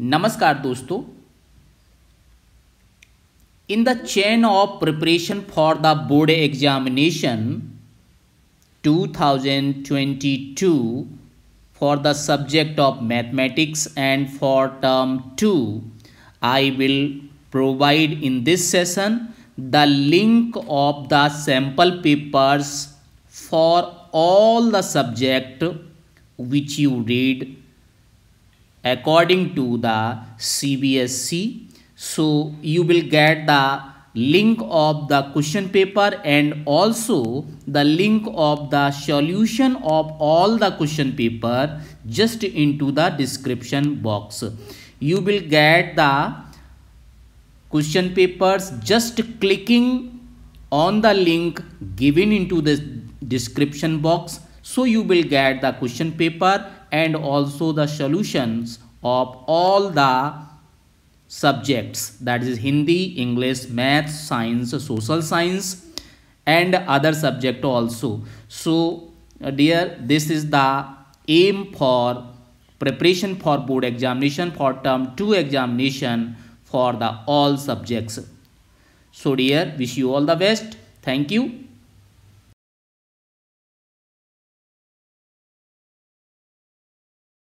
नमस्कार दोस्तों in the chain of preparation for the board examination 2022 for the subject of mathematics and for term two I will provide in this session the link of the sample papers for all the subject which you read according to the CBSC. So you will get the link of the question paper and also the link of the solution of all the question paper just into the description box. You will get the question papers just clicking on the link given into the description box. So you will get the question paper and also the solutions of all the subjects that is Hindi, English, Math, Science, Social Science and other subject also. So uh, dear this is the aim for preparation for board examination for term 2 examination for the all subjects. So dear wish you all the best. Thank you.